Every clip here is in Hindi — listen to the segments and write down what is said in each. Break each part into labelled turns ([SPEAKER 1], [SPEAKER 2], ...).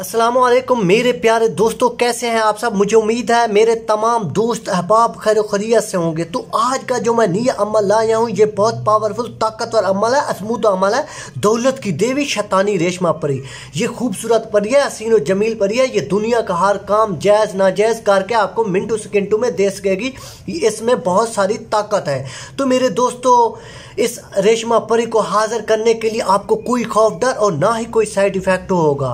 [SPEAKER 1] असलम मेरे प्यारे दोस्तों कैसे हैं आप सब मुझे उम्मीद है मेरे तमाम दोस्त अहबाब खैर खरीत से होंगे तो आज का जो मैं नया अमल लाया हूँ ये बहुत पावरफुल ताकतवर अमल है असमूद अमल है दौलत की देवी शैतानी रेशमा परी ये खूबसूरत परी है हसीन जमील परी है ये दुनिया का हर काम जायज़ नाजायज़ करके आपको मिनटों सेकेंटों में दे सकेगी इसमें बहुत सारी ताकत है तो मेरे दोस्तों इस रेशमा परी को हाजिर करने के लिए आपको कोई खौफ डर और ना ही कोई साइड इफ़ेक्ट होगा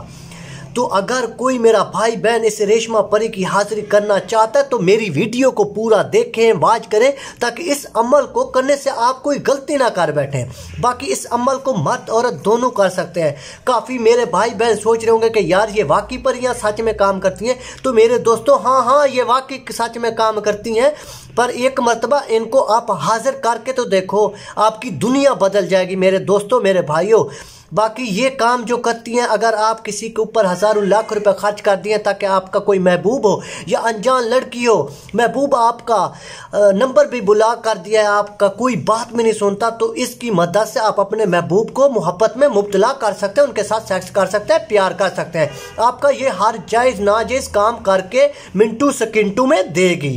[SPEAKER 1] तो अगर कोई मेरा भाई बहन इस रेशमा परी की हाजिरी करना चाहता है तो मेरी वीडियो को पूरा देखें वाज करें ताकि इस अमल को करने से आप कोई गलती ना कर बैठें बाकी इस अमल को मर्द औरत दोनों कर सकते हैं काफ़ी मेरे भाई बहन सोच रहे होंगे कि यार ये वाकई परियाँ सच में काम करती हैं तो मेरे दोस्तों हाँ हाँ ये वाकई सच में काम करती हैं पर एक मरतबा इनको आप हाजिर करके तो देखो आपकी दुनिया बदल जाएगी मेरे दोस्तों मेरे भाइयों बाकी ये काम जो करती हैं अगर आप किसी के ऊपर हज़ारों लाख रुपए खर्च कर दिए ताकि आपका कोई महबूब हो या अनजान लड़की हो महबूब आपका नंबर भी बुला कर दिया है आपका कोई बात भी नहीं सुनता तो इसकी मदद से आप अपने महबूब को मोहब्बत में मुबतला कर सकते हैं उनके साथ सेक्स कर सकते हैं प्यार कर सकते हैं आपका ये हर जायज़ नाजायज़ काम करके मिनटू सकिंटू में देगी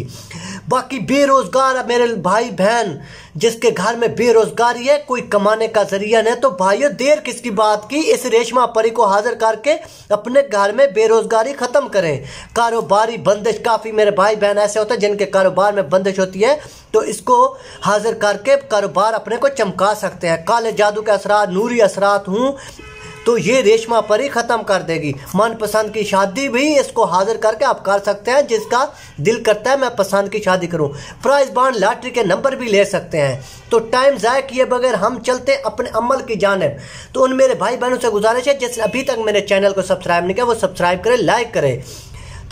[SPEAKER 1] बाकी बेरोज़गार मेरे भाई बहन जिसके घर में बेरोज़गारी है कोई कमाने का जरिया नहीं तो भाइयों देर किसकी बात की इस रेशमा परी को हाजिर करके अपने घर में बेरोज़गारी ख़त्म करें कारोबारी बंदिश काफ़ी मेरे भाई बहन ऐसे होते हैं जिनके कारोबार में बंदिश होती है तो इसको हाजिर करके कारोबार अपने को चमका सकते हैं काले जादू के असरा नूरी असरात हूँ तो ये रेशमा परी ख़त्म कर देगी मनपसंद की शादी भी इसको हाजिर करके आप कर सकते हैं जिसका दिल करता है मैं पसंद की शादी करूँ प्राइज बांड लॉटरी के नंबर भी ले सकते हैं तो टाइम ज़ाय किए बगैर हम चलते अपने अमल की जानब तो उन मेरे भाई बहनों से गुजारिश है जिस अभी तक मेरे चैनल को सब्सक्राइब नहीं किया वो सब्सक्राइब करें लाइक करें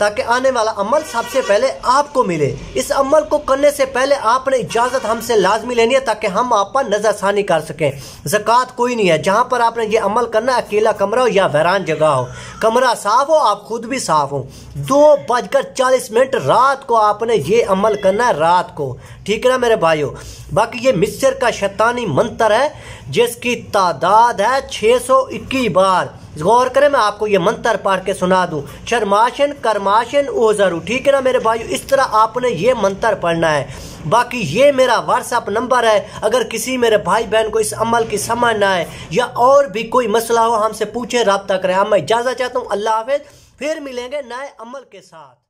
[SPEAKER 1] ताकि आने वाला अमल सबसे पहले आपको मिले इस अमल को करने से पहले आपने इजाज़त हमसे लाजमी लेनी है ताकि हम आप पर नज़रसानी कर सकें ज़क़़त कोई नहीं है जहाँ पर आपने ये अमल करना अकेला कमरा हो या वैरान जगह हो कमरा साफ़ हो आप खुद भी साफ़ हो दो बजकर चालीस मिनट रात को आपने ये अमल करना है रात को ठीक है ना मेरे भाइयों बाकी ये मिस्र का शैतानी मंत्र है जिसकी तादाद है 621 बार गौर करें मैं आपको ये मंत्र पढ़ के सुना दूं शर्माशन कर्माशन ओजरू ठीक है ना मेरे भाई इस तरह आपने ये मंत्र पढ़ना है बाकी ये मेरा व्हाट्सअप नंबर है अगर किसी मेरे भाई बहन को इस अमल की समझ ना आए या और भी कोई मसला हो हमसे पूछे रबता करें हम हाँ, मैं इजाज़त चाहता हूँ अल्लाह हाफिज़ फिर मिलेंगे नए अमल के साथ